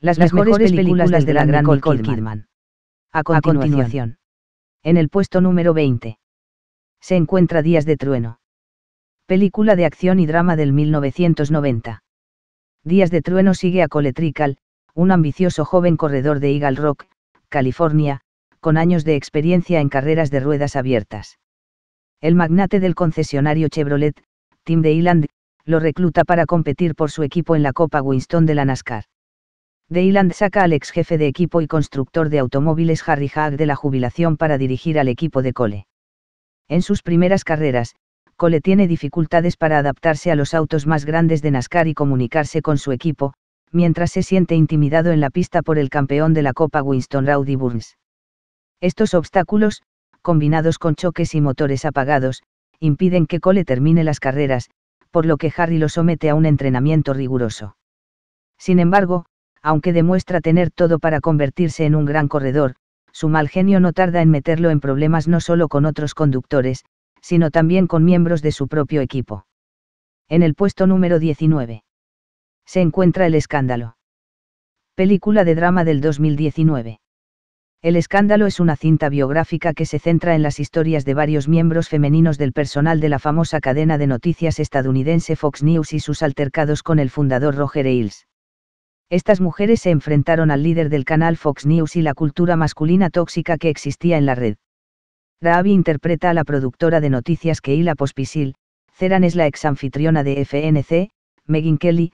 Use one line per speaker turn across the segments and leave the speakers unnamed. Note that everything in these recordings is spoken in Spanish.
Las, mejores, películas, de la, gran Nicole Kidman. A, continuación. En el puesto número 20. Se encuentra Días de Trueno. Película de acción y drama del 1990. Días de Trueno sigue a Cole un ambicioso joven corredor de Eagle Rock, California, con años de experiencia en carreras de ruedas abiertas. El magnate del concesionario Chevrolet, Tim DeHiland, lo recluta para competir por su equipo en la Copa Winston de la NASCAR. Dayland saca al ex jefe de equipo y constructor de automóviles Harry Haag de la jubilación para dirigir al equipo de Cole. En sus primeras carreras, Cole tiene dificultades para adaptarse a los autos más grandes de NASCAR y comunicarse con su equipo, mientras se siente intimidado en la pista por el campeón de la Copa Winston Rowdy Burns. Estos obstáculos, combinados con choques y motores apagados, impiden que Cole termine las carreras, por lo que Harry lo somete a un entrenamiento riguroso. Sin embargo, aunque demuestra tener todo para convertirse en un gran corredor, su mal genio no tarda en meterlo en problemas no solo con otros conductores, sino también con miembros de su propio equipo. En el puesto número 19. Se encuentra El Escándalo. Película de drama del 2019. El Escándalo es una cinta biográfica que se centra en las historias de varios miembros femeninos del personal de la famosa cadena de noticias estadounidense Fox News y sus altercados con el fundador Roger Ailes. Estas mujeres se enfrentaron al líder del canal Fox News y la cultura masculina tóxica que existía en la red. Ravi interpreta a la productora de noticias Keila Pospisil, Ceran es la ex-anfitriona de FNC, Megan Kelly,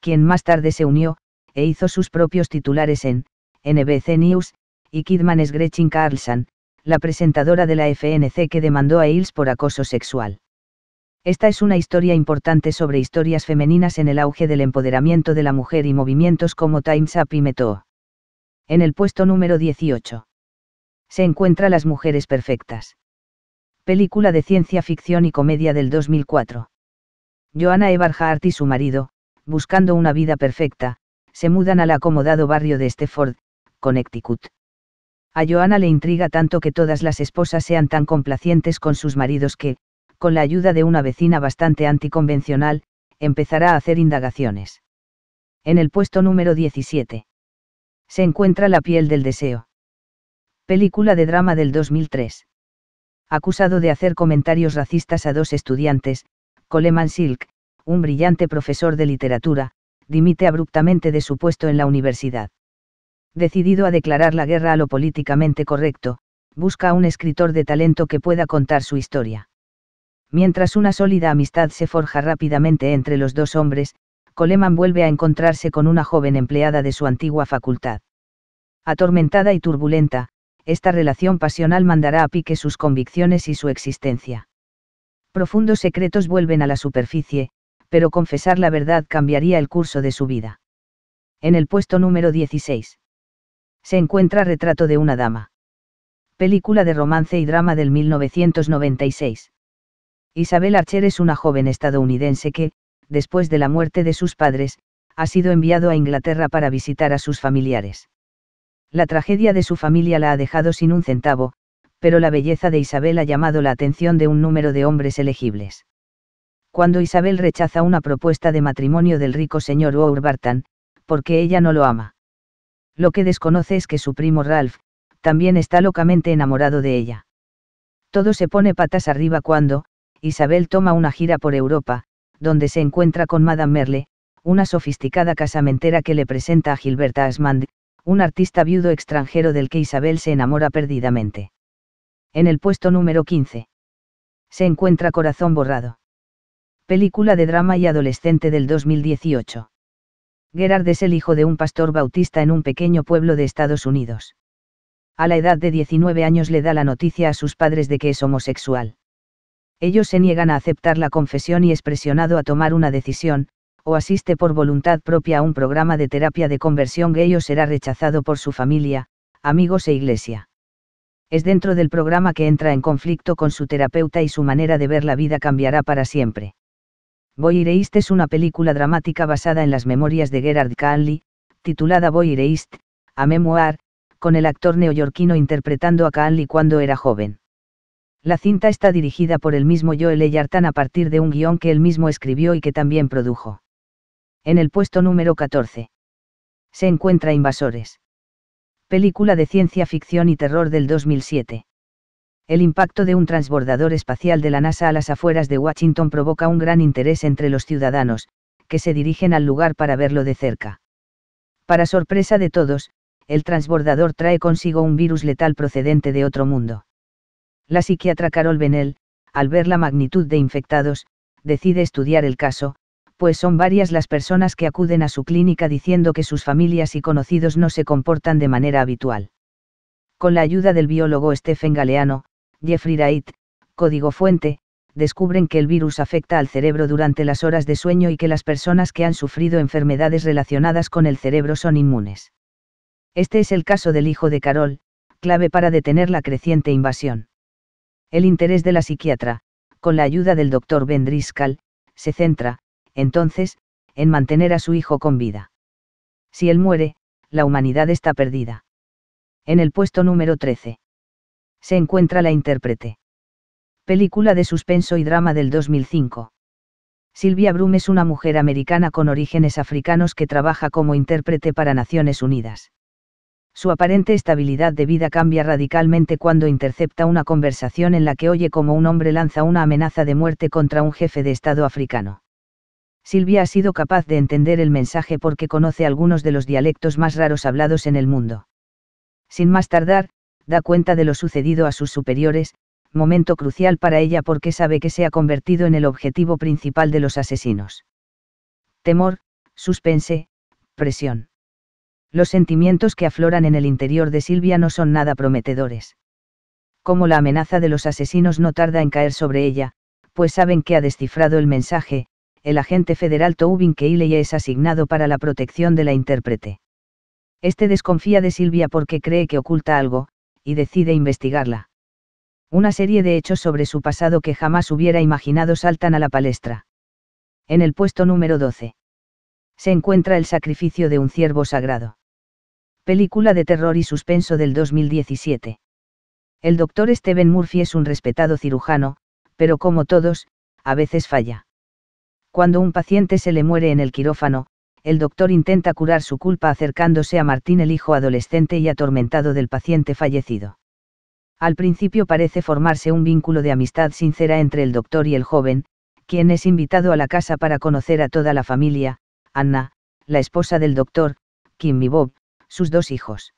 quien más tarde se unió, e hizo sus propios titulares en NBC News, y Kidman es Gretchen Carlson, la presentadora de la FNC que demandó a Hills por acoso sexual. Esta es una historia importante sobre historias femeninas en el auge del empoderamiento de la mujer y movimientos como Time's Up y Meto. En el puesto número 18. Se encuentra Las Mujeres Perfectas. Película de ciencia ficción y comedia del 2004. Joanna Eberhardt y su marido, buscando una vida perfecta, se mudan al acomodado barrio de Stefford, Connecticut. A Joanna le intriga tanto que todas las esposas sean tan complacientes con sus maridos que, con la ayuda de una vecina bastante anticonvencional, empezará a hacer indagaciones. En el puesto número 17. Se encuentra La piel del deseo. Película de drama del 2003. Acusado de hacer comentarios racistas a dos estudiantes, Coleman Silk, un brillante profesor de literatura, dimite abruptamente de su puesto en la universidad. Decidido a declarar la guerra a lo políticamente correcto, busca a un escritor de talento que pueda contar su historia. Mientras una sólida amistad se forja rápidamente entre los dos hombres, Coleman vuelve a encontrarse con una joven empleada de su antigua facultad. Atormentada y turbulenta, esta relación pasional mandará a pique sus convicciones y su existencia. Profundos secretos vuelven a la superficie, pero confesar la verdad cambiaría el curso de su vida. En el puesto número 16. Se encuentra Retrato de una dama. Película de romance y drama del 1996. Isabel Archer es una joven estadounidense que, después de la muerte de sus padres, ha sido enviado a Inglaterra para visitar a sus familiares. La tragedia de su familia la ha dejado sin un centavo, pero la belleza de Isabel ha llamado la atención de un número de hombres elegibles. Cuando Isabel rechaza una propuesta de matrimonio del rico señor Warburton, porque ella no lo ama. Lo que desconoce es que su primo Ralph, también está locamente enamorado de ella. Todo se pone patas arriba cuando, Isabel toma una gira por Europa, donde se encuentra con Madame Merle, una sofisticada casamentera que le presenta a Gilberta Asmand, un artista viudo extranjero del que Isabel se enamora perdidamente. En el puesto número 15. Se encuentra Corazón Borrado. Película de drama y adolescente del 2018. Gerard es el hijo de un pastor bautista en un pequeño pueblo de Estados Unidos. A la edad de 19 años le da la noticia a sus padres de que es homosexual ellos se niegan a aceptar la confesión y es presionado a tomar una decisión, o asiste por voluntad propia a un programa de terapia de conversión gay o será rechazado por su familia, amigos e iglesia. Es dentro del programa que entra en conflicto con su terapeuta y su manera de ver la vida cambiará para siempre. Boy East es una película dramática basada en las memorias de Gerard Canley, titulada Boy East, a memoir, con el actor neoyorquino interpretando a Canley cuando era joven. La cinta está dirigida por el mismo Joel Eyartan a partir de un guión que él mismo escribió y que también produjo. En el puesto número 14. Se encuentra Invasores. Película de ciencia ficción y terror del 2007. El impacto de un transbordador espacial de la NASA a las afueras de Washington provoca un gran interés entre los ciudadanos, que se dirigen al lugar para verlo de cerca. Para sorpresa de todos, el transbordador trae consigo un virus letal procedente de otro mundo. La psiquiatra Carol Benel, al ver la magnitud de infectados, decide estudiar el caso, pues son varias las personas que acuden a su clínica diciendo que sus familias y conocidos no se comportan de manera habitual. Con la ayuda del biólogo Stephen Galeano, Jeffrey Wright, código fuente, descubren que el virus afecta al cerebro durante las horas de sueño y que las personas que han sufrido enfermedades relacionadas con el cerebro son inmunes. Este es el caso del hijo de Carol, clave para detener la creciente invasión. El interés de la psiquiatra, con la ayuda del doctor Ben Driscoll, se centra, entonces, en mantener a su hijo con vida. Si él muere, la humanidad está perdida. En el puesto número 13. Se encuentra La intérprete. Película de suspenso y drama del 2005. Silvia Brum es una mujer americana con orígenes africanos que trabaja como intérprete para Naciones Unidas su aparente estabilidad de vida cambia radicalmente cuando intercepta una conversación en la que oye como un hombre lanza una amenaza de muerte contra un jefe de Estado africano. Silvia ha sido capaz de entender el mensaje porque conoce algunos de los dialectos más raros hablados en el mundo. Sin más tardar, da cuenta de lo sucedido a sus superiores, momento crucial para ella porque sabe que se ha convertido en el objetivo principal de los asesinos. Temor, suspense, presión los sentimientos que afloran en el interior de Silvia no son nada prometedores. Como la amenaza de los asesinos no tarda en caer sobre ella, pues saben que ha descifrado el mensaje, el agente federal Tobin Keiley es asignado para la protección de la intérprete. Este desconfía de Silvia porque cree que oculta algo, y decide investigarla. Una serie de hechos sobre su pasado que jamás hubiera imaginado saltan a la palestra. En el puesto número 12. Se encuentra el sacrificio de un ciervo sagrado película de terror y suspenso del 2017. El doctor Steven Murphy es un respetado cirujano, pero como todos, a veces falla. Cuando un paciente se le muere en el quirófano, el doctor intenta curar su culpa acercándose a Martín el hijo adolescente y atormentado del paciente fallecido. Al principio parece formarse un vínculo de amistad sincera entre el doctor y el joven, quien es invitado a la casa para conocer a toda la familia, Anna, la esposa del doctor, Kim Bob, sus dos hijos.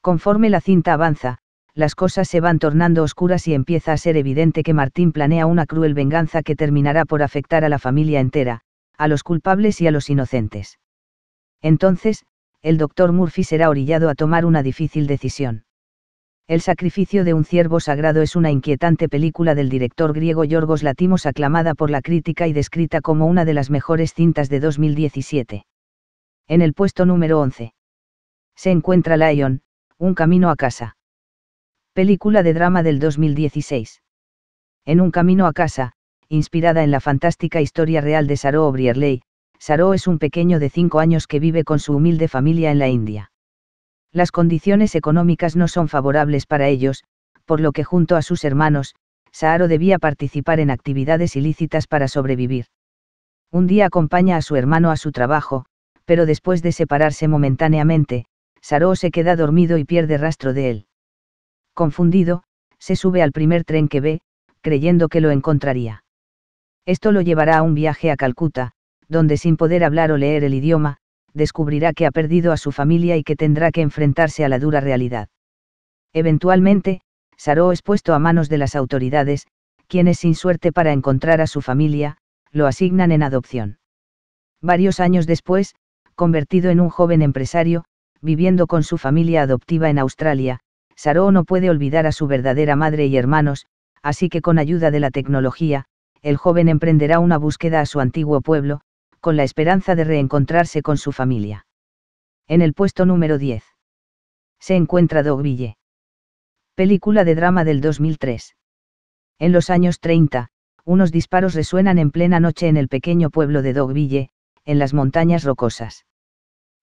Conforme la cinta avanza, las cosas se van tornando oscuras y empieza a ser evidente que Martín planea una cruel venganza que terminará por afectar a la familia entera, a los culpables y a los inocentes. Entonces, el doctor Murphy será orillado a tomar una difícil decisión. El sacrificio de un ciervo sagrado es una inquietante película del director griego Yorgos Latimos aclamada por la crítica y descrita como una de las mejores cintas de 2017. En el puesto número 11 se encuentra Lion, Un camino a casa. Película de drama del 2016. En Un camino a casa, inspirada en la fantástica historia real de Saro Brierley, Saro es un pequeño de 5 años que vive con su humilde familia en la India. Las condiciones económicas no son favorables para ellos, por lo que junto a sus hermanos, Saro debía participar en actividades ilícitas para sobrevivir. Un día acompaña a su hermano a su trabajo, pero después de separarse momentáneamente, Saro se queda dormido y pierde rastro de él. Confundido, se sube al primer tren que ve, creyendo que lo encontraría. Esto lo llevará a un viaje a Calcuta, donde sin poder hablar o leer el idioma, descubrirá que ha perdido a su familia y que tendrá que enfrentarse a la dura realidad. Eventualmente, Saro es puesto a manos de las autoridades, quienes sin suerte para encontrar a su familia, lo asignan en adopción. Varios años después, convertido en un joven empresario, viviendo con su familia adoptiva en Australia, Saro no puede olvidar a su verdadera madre y hermanos, así que con ayuda de la tecnología, el joven emprenderá una búsqueda a su antiguo pueblo, con la esperanza de reencontrarse con su familia. En el puesto número 10. Se encuentra Dogville. Película de drama del 2003. En los años 30, unos disparos resuenan en plena noche en el pequeño pueblo de Dogville, en las montañas rocosas.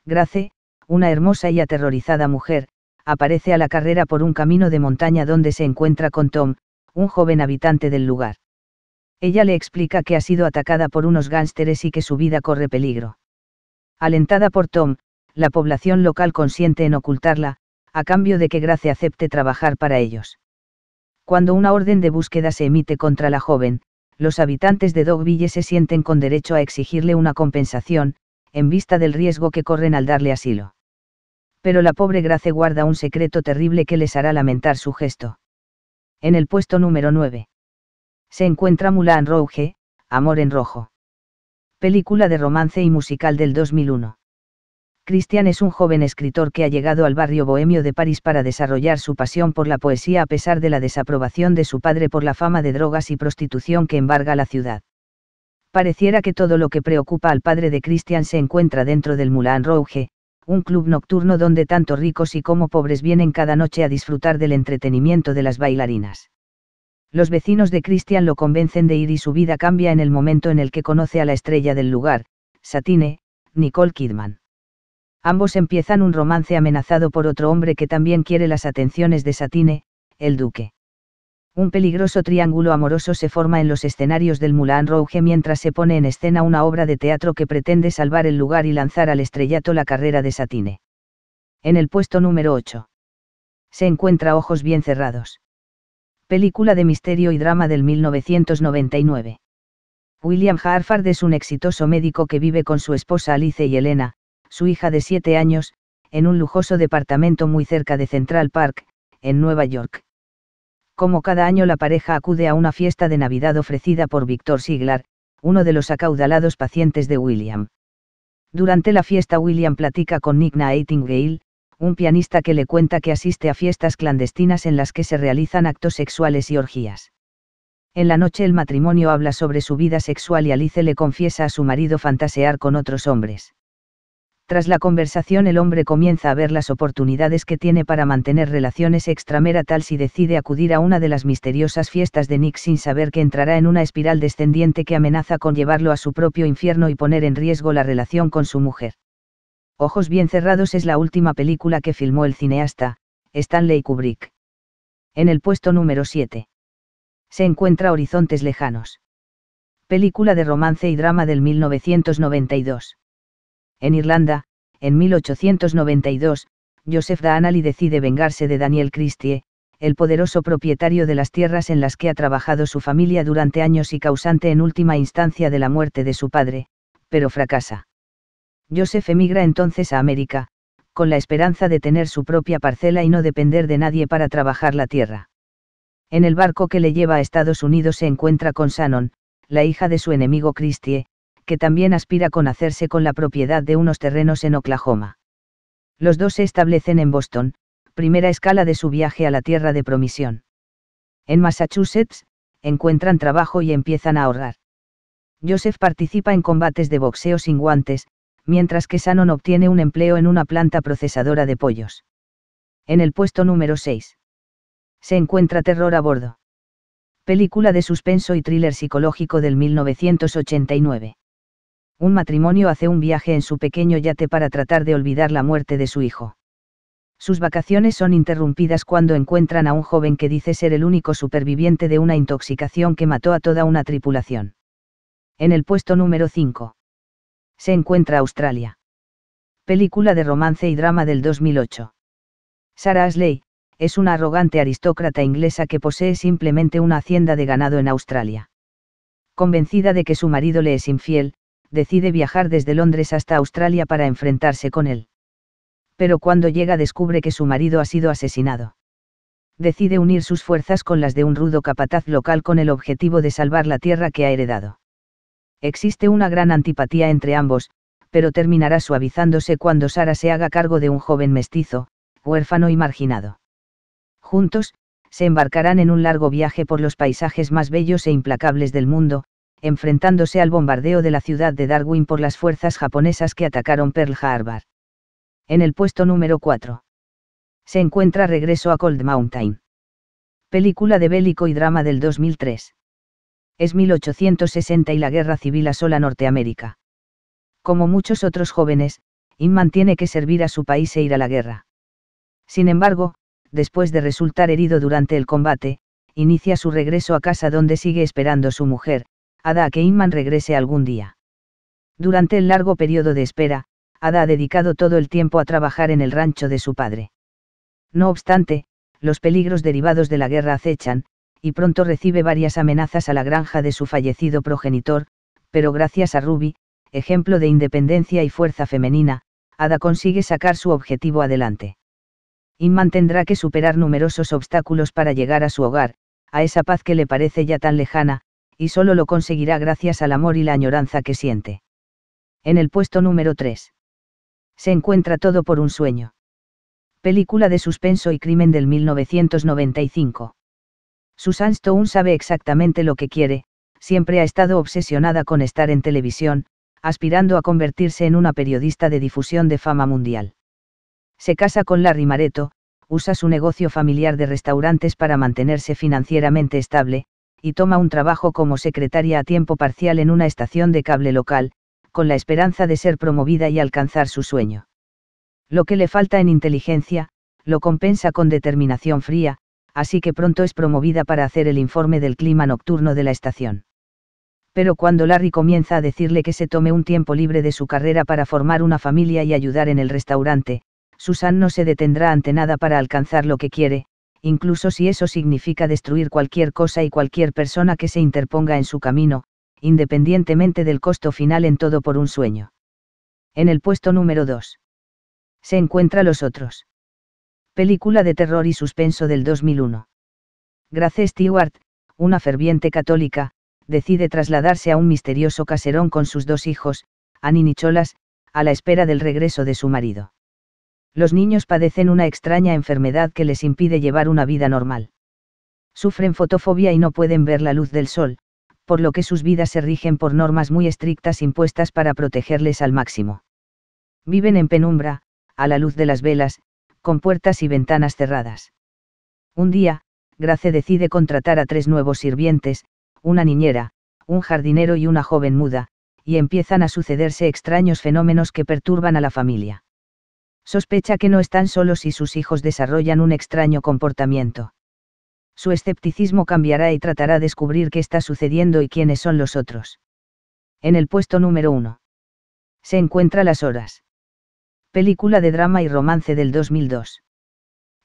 Grace, una hermosa y aterrorizada mujer, aparece a la carrera por un camino de montaña donde se encuentra con Tom, un joven habitante del lugar. Ella le explica que ha sido atacada por unos gánsteres y que su vida corre peligro. Alentada por Tom, la población local consiente en ocultarla, a cambio de que Grace acepte trabajar para ellos. Cuando una orden de búsqueda se emite contra la joven, los habitantes de Dogville se sienten con derecho a exigirle una compensación, en vista del riesgo que corren al darle asilo pero la pobre Grace guarda un secreto terrible que les hará lamentar su gesto. En el puesto número 9. Se encuentra Mulan Rouge, Amor en Rojo. Película de romance y musical del 2001. Christian es un joven escritor que ha llegado al barrio bohemio de París para desarrollar su pasión por la poesía a pesar de la desaprobación de su padre por la fama de drogas y prostitución que embarga la ciudad. Pareciera que todo lo que preocupa al padre de Christian se encuentra dentro del Mulan Rouge, un club nocturno donde tanto ricos y como pobres vienen cada noche a disfrutar del entretenimiento de las bailarinas. Los vecinos de Christian lo convencen de ir y su vida cambia en el momento en el que conoce a la estrella del lugar, Satine, Nicole Kidman. Ambos empiezan un romance amenazado por otro hombre que también quiere las atenciones de Satine, el duque. Un peligroso triángulo amoroso se forma en los escenarios del Moulin Rouge mientras se pone en escena una obra de teatro que pretende salvar el lugar y lanzar al estrellato la carrera de Satine. En el puesto número 8. Se encuentra Ojos bien cerrados. Película de misterio y drama del 1999. William Harford es un exitoso médico que vive con su esposa Alice y Elena, su hija de 7 años, en un lujoso departamento muy cerca de Central Park, en Nueva York como cada año la pareja acude a una fiesta de Navidad ofrecida por Víctor Siglar, uno de los acaudalados pacientes de William. Durante la fiesta William platica con Nick Nightingale, un pianista que le cuenta que asiste a fiestas clandestinas en las que se realizan actos sexuales y orgías. En la noche el matrimonio habla sobre su vida sexual y Alice le confiesa a su marido fantasear con otros hombres. Tras la conversación el hombre comienza a ver las oportunidades que tiene para mantener relaciones tal si decide acudir a una de las misteriosas fiestas de Nick sin saber que entrará en una espiral descendiente que amenaza con llevarlo a su propio infierno y poner en riesgo la relación con su mujer. Ojos bien cerrados es la última película que filmó el cineasta, Stanley Kubrick. En el puesto número 7. Se encuentra Horizontes Lejanos. Película de romance y drama del 1992 en Irlanda, en 1892, Joseph Daanali decide vengarse de Daniel Christie, el poderoso propietario de las tierras en las que ha trabajado su familia durante años y causante en última instancia de la muerte de su padre, pero fracasa. Joseph emigra entonces a América, con la esperanza de tener su propia parcela y no depender de nadie para trabajar la tierra. En el barco que le lleva a Estados Unidos se encuentra con Shannon, la hija de su enemigo Christie, que también aspira con hacerse con la propiedad de unos terrenos en Oklahoma. Los dos se establecen en Boston, primera escala de su viaje a la tierra de promisión. En Massachusetts, encuentran trabajo y empiezan a ahorrar. Joseph participa en combates de boxeo sin guantes, mientras que Shannon obtiene un empleo en una planta procesadora de pollos. En el puesto número 6. Se encuentra Terror a Bordo. Película de suspenso y thriller psicológico del 1989 un matrimonio hace un viaje en su pequeño yate para tratar de olvidar la muerte de su hijo. Sus vacaciones son interrumpidas cuando encuentran a un joven que dice ser el único superviviente de una intoxicación que mató a toda una tripulación. En el puesto número 5. Se encuentra Australia. Película de romance y drama del 2008. Sarah Ashley, es una arrogante aristócrata inglesa que posee simplemente una hacienda de ganado en Australia. Convencida de que su marido le es infiel, decide viajar desde Londres hasta Australia para enfrentarse con él. Pero cuando llega descubre que su marido ha sido asesinado. Decide unir sus fuerzas con las de un rudo capataz local con el objetivo de salvar la tierra que ha heredado. Existe una gran antipatía entre ambos, pero terminará suavizándose cuando Sara se haga cargo de un joven mestizo, huérfano y marginado. Juntos, se embarcarán en un largo viaje por los paisajes más bellos e implacables del mundo, enfrentándose al bombardeo de la ciudad de Darwin por las fuerzas japonesas que atacaron Pearl Harbor. En el puesto número 4. Se encuentra Regreso a Cold Mountain. Película de bélico y drama del 2003. Es 1860 y la guerra civil asola Norteamérica. Como muchos otros jóvenes, Inman tiene que servir a su país e ir a la guerra. Sin embargo, después de resultar herido durante el combate, inicia su regreso a casa donde sigue esperando su mujer, Ada a que Inman regrese algún día. Durante el largo periodo de espera, Ada ha dedicado todo el tiempo a trabajar en el rancho de su padre. No obstante, los peligros derivados de la guerra acechan, y pronto recibe varias amenazas a la granja de su fallecido progenitor, pero gracias a Ruby, ejemplo de independencia y fuerza femenina, Ada consigue sacar su objetivo adelante. Inman tendrá que superar numerosos obstáculos para llegar a su hogar, a esa paz que le parece ya tan lejana, y solo lo conseguirá gracias al amor y la añoranza que siente. En el puesto número 3. Se encuentra todo por un sueño. Película de suspenso y crimen del 1995. Susan Stone sabe exactamente lo que quiere, siempre ha estado obsesionada con estar en televisión, aspirando a convertirse en una periodista de difusión de fama mundial. Se casa con Larry Mareto, usa su negocio familiar de restaurantes para mantenerse financieramente estable, y toma un trabajo como secretaria a tiempo parcial en una estación de cable local, con la esperanza de ser promovida y alcanzar su sueño. Lo que le falta en inteligencia, lo compensa con determinación fría, así que pronto es promovida para hacer el informe del clima nocturno de la estación. Pero cuando Larry comienza a decirle que se tome un tiempo libre de su carrera para formar una familia y ayudar en el restaurante, Susan no se detendrá ante nada para alcanzar lo que quiere, incluso si eso significa destruir cualquier cosa y cualquier persona que se interponga en su camino, independientemente del costo final en todo por un sueño. En el puesto número 2. Se encuentra Los Otros. Película de terror y suspenso del 2001. Grace Stewart, una ferviente católica, decide trasladarse a un misterioso caserón con sus dos hijos, Annie y Cholas, a la espera del regreso de su marido. Los niños padecen una extraña enfermedad que les impide llevar una vida normal. Sufren fotofobia y no pueden ver la luz del sol, por lo que sus vidas se rigen por normas muy estrictas impuestas para protegerles al máximo. Viven en penumbra, a la luz de las velas, con puertas y ventanas cerradas. Un día, Grace decide contratar a tres nuevos sirvientes, una niñera, un jardinero y una joven muda, y empiezan a sucederse extraños fenómenos que perturban a la familia. Sospecha que no están solos si sus hijos desarrollan un extraño comportamiento. Su escepticismo cambiará y tratará de descubrir qué está sucediendo y quiénes son los otros. En el puesto número 1. Se encuentra Las Horas. Película de drama y romance del 2002.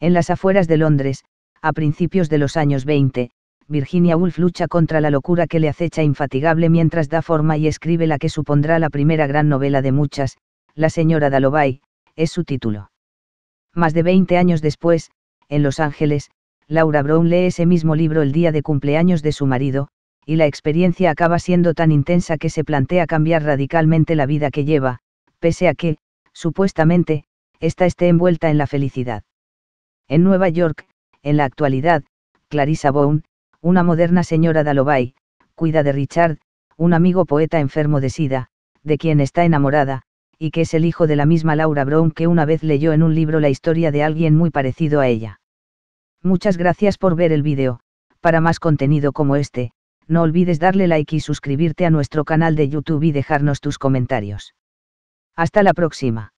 En las afueras de Londres, a principios de los años 20, Virginia Woolf lucha contra la locura que le acecha infatigable mientras da forma y escribe la que supondrá la primera gran novela de muchas, La señora Dalobay, es su título. Más de 20 años después, en Los Ángeles, Laura Brown lee ese mismo libro el día de cumpleaños de su marido, y la experiencia acaba siendo tan intensa que se plantea cambiar radicalmente la vida que lleva, pese a que, supuestamente, ésta esté envuelta en la felicidad. En Nueva York, en la actualidad, Clarissa Bone, una moderna señora Dalobay, cuida de Richard, un amigo poeta enfermo de sida, de quien está enamorada, y que es el hijo de la misma Laura Brown que una vez leyó en un libro la historia de alguien muy parecido a ella. Muchas gracias por ver el vídeo, para más contenido como este, no olvides darle like y suscribirte a nuestro canal de YouTube y dejarnos tus comentarios. Hasta la próxima.